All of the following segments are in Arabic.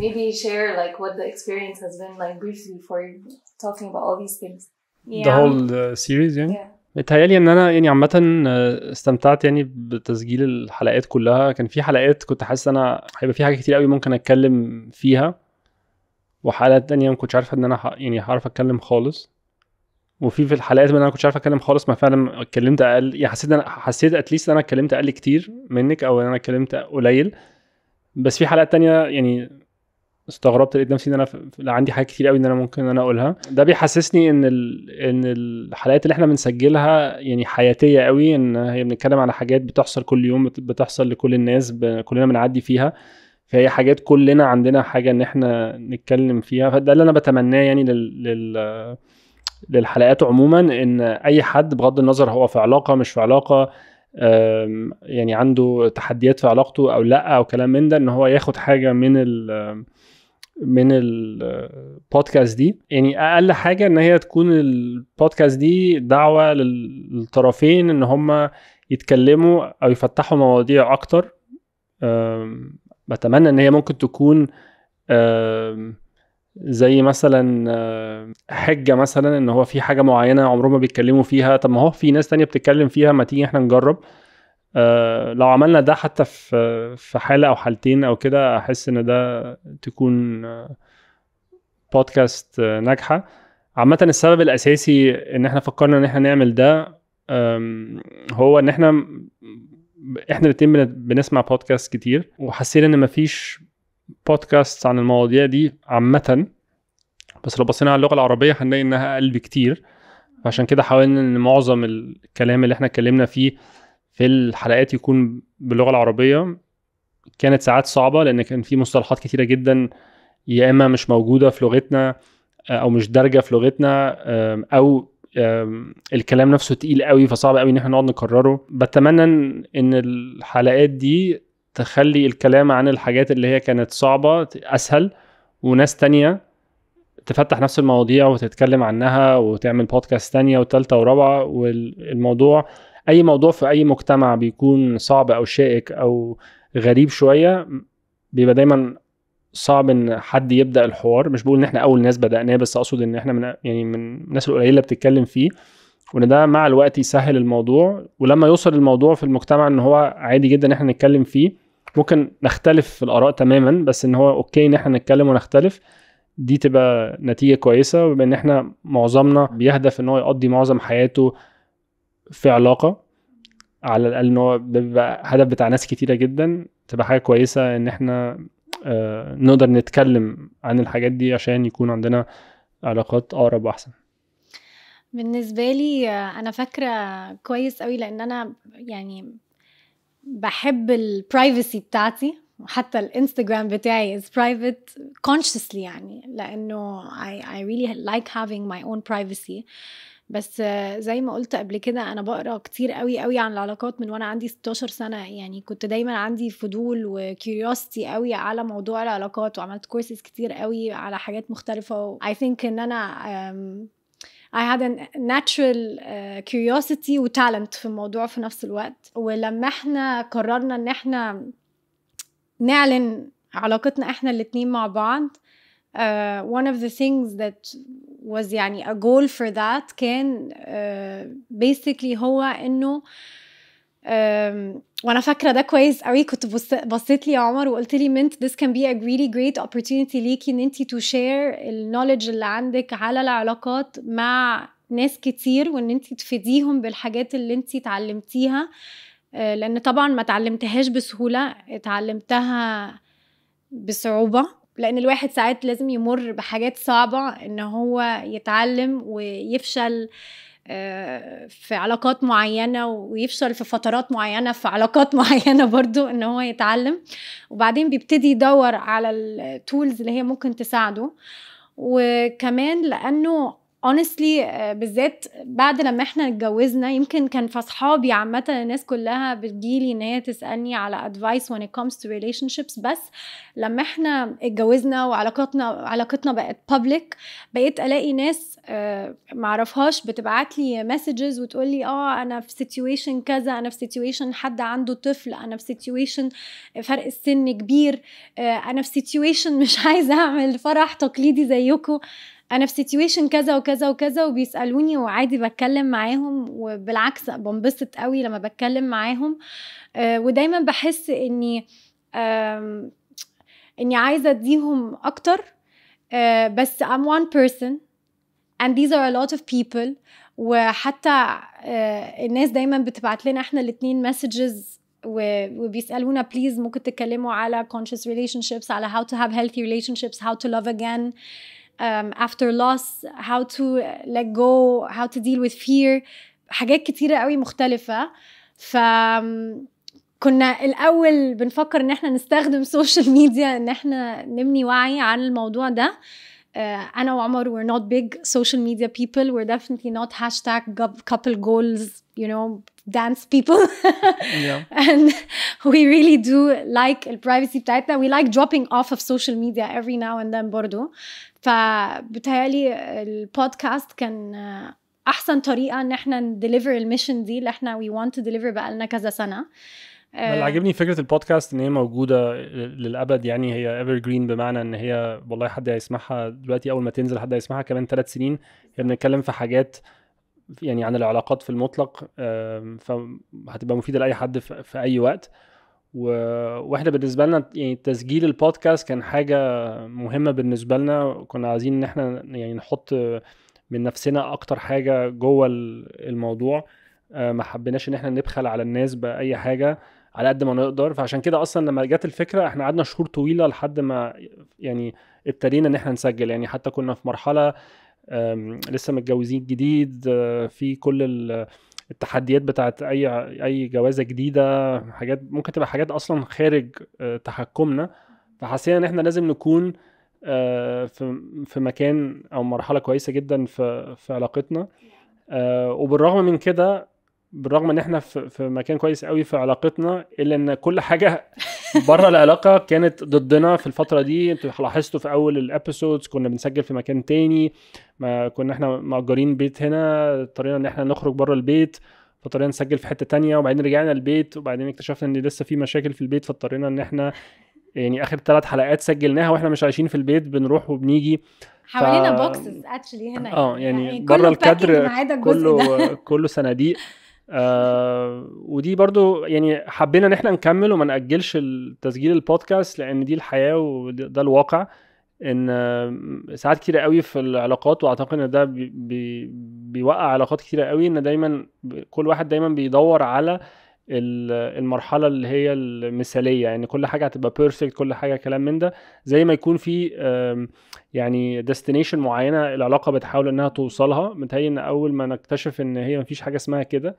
maybe share like what the experience has been like briefly for talking about all these things. Yeah. The whole uh, series يعني. Yeah. متهيألي ان انا يعني عامة آه، استمتعت يعني بتسجيل الحلقات كلها كان في حلقات كنت حاسس انا هيبقى في حاجات كتير قوي ممكن اتكلم فيها وحلقات تانية ما كنتش عارف ان انا يعني هعرف اتكلم خالص وفي في الحلقات اللي انا ما كنتش عارف اتكلم خالص ما فعلا اتكلمت اقل يعني حسيت انا حسيت اتليست ان انا اتكلمت اقل كتير منك او ان انا اتكلمت قليل بس في حلقات تانية يعني استغربت لقيت نفسي ان انا عندي حاجات كتير قوي ان انا ممكن ان انا اقولها ده بيحسسني ان ال... ان الحلقات اللي احنا بنسجلها يعني حياتيه قوي ان هي بنتكلم على حاجات بتحصل كل يوم بتحصل لكل الناس ب... كلنا بنعدي فيها فهي حاجات كلنا عندنا حاجه ان احنا نتكلم فيها فده اللي انا بتمناه يعني لل, لل... للحلقات عموما ان اي حد بغض النظر هو في علاقه مش في علاقه يعني عنده تحديات في علاقته او لا او كلام من ده ان هو ياخد حاجه من ال من البودكاست دي يعني اقل حاجه ان هي تكون البودكاست دي دعوه للطرفين ان هم يتكلموا او يفتحوا مواضيع اكتر بتمنى ان هي ممكن تكون زي مثلا حجه مثلا ان هو في حاجه معينه عمرهم ما بيتكلموا فيها طب ما هو في ناس تانية بتتكلم فيها ما تيجي احنا نجرب آه، لو عملنا ده حتى في في حاله او حالتين او كده احس ان ده تكون بودكاست آه، آه، ناجحه عامه السبب الاساسي ان احنا فكرنا ان احنا نعمل ده هو ان احنا احنا الاتنين بنسمع بودكاست كتير وحسينا ان مفيش بودكاست عن المواضيع دي عامه بس لو بصينا على اللغه العربيه هنلاقي انها اقل بكتير فعشان كده حاولنا ان معظم الكلام اللي احنا اتكلمنا فيه في الحلقات يكون باللغه العربيه كانت ساعات صعبه لان كان في مصطلحات كتيره جدا يا اما مش موجوده في لغتنا آه، او مش دارجه في لغتنا او الكلام نفسه تقيل قوي فصعب قوي ان احنا نقعد نكرره بتمنى ان الحلقات دي تخلي الكلام عن الحاجات اللي هي كانت صعبه اسهل وناس تانية تفتح نفس المواضيع وتتكلم عنها وتعمل بودكاست تانية وتالتة ورابعة والموضوع اي موضوع في اي مجتمع بيكون صعب او شائك او غريب شويه بيبقى دايما صعب ان حد يبدا الحوار مش بقول ان احنا اول ناس بداناه بس اقصد ان احنا من يعني من الناس القليله اللي بتتكلم فيه وان ده مع الوقت يسهل الموضوع ولما يوصل الموضوع في المجتمع ان هو عادي جدا ان احنا نتكلم فيه ممكن نختلف في الاراء تماما بس ان هو اوكي ان احنا نتكلم ونختلف دي تبقى نتيجه كويسه بما ان احنا معظمنا بيهدف ان هو يقضي معظم حياته في علاقه على الاقل ان هو بيبقى هدف بتاع ناس كتيره جدا تبقى حاجه كويسه ان احنا آه، نقدر نتكلم عن الحاجات دي عشان يكون عندنا علاقات اقرب واحسن بالنسبه لي آه، انا فاكره كويس قوي لان انا يعني بحب البرايفسي بتاعتي وحتى الانستغرام بتاعي is private consciously يعني لانه I, I really like having my own privacy بس زي ما قلت قبل كده انا بقرا كتير قوي قوي عن العلاقات من وانا عندي 16 سنه يعني كنت دايما عندي فضول وكيوريوستي قوي على موضوع العلاقات وعملت كورسز كتير قوي على حاجات مختلفه اي ثينك ان انا I had a natural uh, curiosity وتالنت في الموضوع في نفس الوقت ولما احنا قررنا ان احنا نعلن علاقتنا احنا الاتنين مع بعض uh, one of the things that was يعني a goal for that كان uh, basically هو انه um, وانا فاكره ده كويس قوي كنت بصيت لي يا عمر وقلت لي منت this can be a really great opportunity ليكي ان انت to share knowledge اللي عندك على العلاقات مع ناس كتير وان انت تفيديهم بالحاجات اللي انت اتعلمتيها آه، لان طبعا ما اتعلمتهاش بسهوله اتعلمتها بصعوبه لان الواحد ساعات لازم يمر بحاجات صعبه ان هو يتعلم ويفشل آه، في علاقات معينة ويفشل في فترات معينة في علاقات معينة برضو ان هو يتعلم وبعدين بيبتدي يدور على التولز اللي هي ممكن تساعده وكمان لانه اونستلي آه، بالذات بعد لما احنا اتجوزنا يمكن كان في اصحابي عامه الناس كلها بتجيلي ان هي تسالني على ادفايس when it comes to relationships بس لما احنا اتجوزنا وعلاقتنا علاقتنا بقت public بقيت الاقي ناس آه، معرفهاش بتبعت لي مسجز وتقول لي اه انا في سيتويشن كذا انا في سيتويشن حد عنده طفل انا في سيتويشن فرق السن كبير آه، انا في سيتويشن مش عايزه اعمل فرح تقليدي زيكم انا في سيتويشن كذا وكذا وكذا وبيسالوني وعادي بتكلم معاهم وبالعكس بنبسط قوي لما بتكلم معاهم آه، ودايما بحس اني اني عايزه اديهم اكتر آه، بس I'm one person and these are a lot of people وحتى آه، الناس دايما بتبعت لنا احنا الاثنين مسجز وبيسالونا بليز ممكن تتكلموا على conscious relationships على how to have healthy relationships how to love again um, after loss how to uh, let go how to deal with fear حاجات كتيرة قوي مختلفة ف um, كنا الاول بنفكر ان احنا نستخدم سوشيال ميديا ان احنا نبني وعي عن الموضوع ده uh, انا وعمر we're not big social media people we're definitely not hashtag couple goals you know dance people yeah. and we really do like البرايفسي بتاعتنا we like dropping off of social media every now and then برضو فبتهيألي البودكاست كان احسن طريقه ان احنا نديليفر الميشن دي اللي احنا وي ونت تو ديليفر بقى لنا كذا سنه اللي آه، عاجبني فكره البودكاست ان هي موجوده للابد يعني هي ايفر جرين بمعنى ان هي والله حد هيسمعها دلوقتي اول ما تنزل حد هيسمعها كمان ثلاث سنين هي بنتكلم في حاجات يعني عن العلاقات في المطلق فهتبقى مفيده لاي حد في اي وقت و... واحنا بالنسبه لنا يعني تسجيل البودكاست كان حاجه مهمه بالنسبه لنا كنا عايزين ان احنا يعني نحط من نفسنا اكتر حاجه جوه الموضوع آه، ما حبيناش ان احنا نبخل على الناس باي حاجه على قد ما نقدر فعشان كده اصلا لما جت الفكره احنا قعدنا شهور طويله لحد ما يعني ابتدينا ان احنا نسجل يعني حتى كنا في مرحله لسه متجوزين جديد آه، في كل ال التحديات بتاعت اي اي جوازه جديده حاجات ممكن تبقى حاجات اصلا خارج آه، تحكمنا فحسينا ان احنا لازم نكون آه، في في مكان او مرحله كويسه جدا في في علاقتنا آه، وبالرغم من كده بالرغم ان احنا في مكان كويس قوي في علاقتنا الا ان كل حاجه بره العلاقه كانت ضدنا في الفتره دي انتوا لاحظتوا في اول الابيسودز كنا بنسجل في مكان تاني ما كنا احنا مأجرين بيت هنا اضطرينا ان احنا نخرج بره البيت فاضطرينا نسجل في حته تانية وبعدين رجعنا البيت وبعدين اكتشفنا ان لسه في مشاكل في البيت فاضطرينا ان احنا يعني اخر ثلاث حلقات سجلناها واحنا مش عايشين في البيت بنروح وبنيجي حوالينا بوكسز اكشلي هنا اه يعني, يعني بره الكادر كله كله صناديق آه ودي برضو يعني حبينا ان احنا نكمل وما ناجلش تسجيل البودكاست لان دي الحياه وده الواقع ان ساعات كتيرة قوي في العلاقات واعتقد ان ده بي بي بيوقع علاقات كتيرة قوي ان دايما كل واحد دايما بيدور على المرحلة اللي هي المثالية يعني كل حاجة هتبقى بيرفكت كل حاجة كلام من ده زي ما يكون في يعني ديستنيشن معينة العلاقة بتحاول انها توصلها متهيئ ان اول ما نكتشف ان هي مفيش حاجة اسمها كده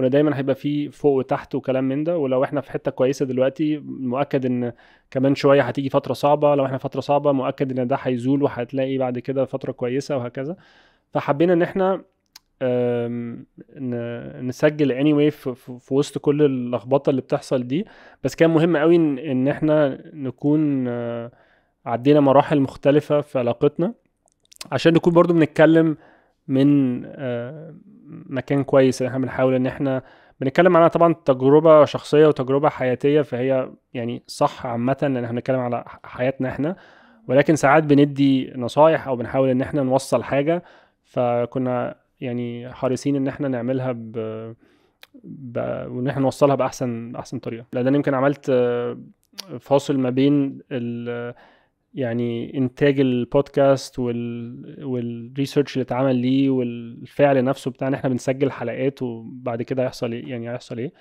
وان دايما هيبقى في فوق وتحت وكلام من ده ولو احنا في حته كويسه دلوقتي مؤكد ان كمان شويه هتيجي فتره صعبه لو احنا فتره صعبه مؤكد ان ده هيزول وهتلاقي بعد كده فتره كويسه وهكذا فحبينا ان احنا نسجل anyway في وسط كل اللخبطه اللي بتحصل دي بس كان مهم قوي ان احنا نكون آه، عدينا مراحل مختلفه في علاقتنا عشان نكون برضو بنتكلم من آه، مكان كويس اللي احنا بنحاول ان احنا بنتكلم عنها طبعا تجربة شخصية وتجربة حياتية فهي يعني صح عامة لأن احنا بنتكلم على حياتنا احنا ولكن ساعات بندي نصايح أو بنحاول إن احنا نوصل حاجة فكنا يعني حريصين إن احنا نعملها ب... ب... وإن احنا نوصلها بأحسن أحسن طريقة لأن أنا يمكن عملت فاصل ما بين ال... يعني انتاج البودكاست وال... والريسيرش اللي اتعمل ليه والفعل نفسه بتاع ان احنا بنسجل حلقات وبعد كده هيحصل ايه يعني هيحصل ايه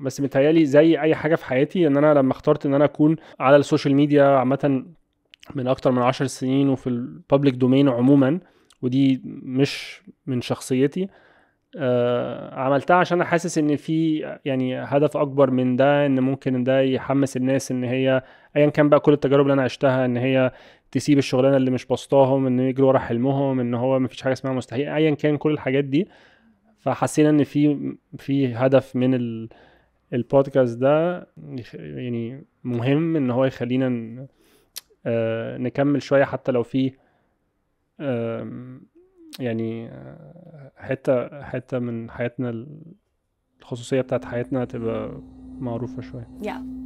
بس متهيألي زي اي حاجه في حياتي ان انا لما اخترت ان انا اكون على السوشيال ميديا عامه من اكتر من عشر سنين وفي الببليك دومين عموما ودي مش من شخصيتي آه، عملتها عشان حاسس ان في يعني هدف اكبر من ده ان ممكن ده يحمس الناس ان هي ايا كان بقى كل التجارب اللي انا عشتها ان هي تسيب الشغلانه اللي مش باسطاهم ان يجروا ورا حلمهم ان هو مفيش حاجه اسمها مستحيل ايا كان كل الحاجات دي فحسينا ان في في هدف من ال البودكاست ده يعني مهم ان هو يخلينا آه، نكمل شويه حتى لو في يعني آه، حته حته من حياتنا الخصوصيه بتاعت حياتنا هتبقى معروفه شويه yeah.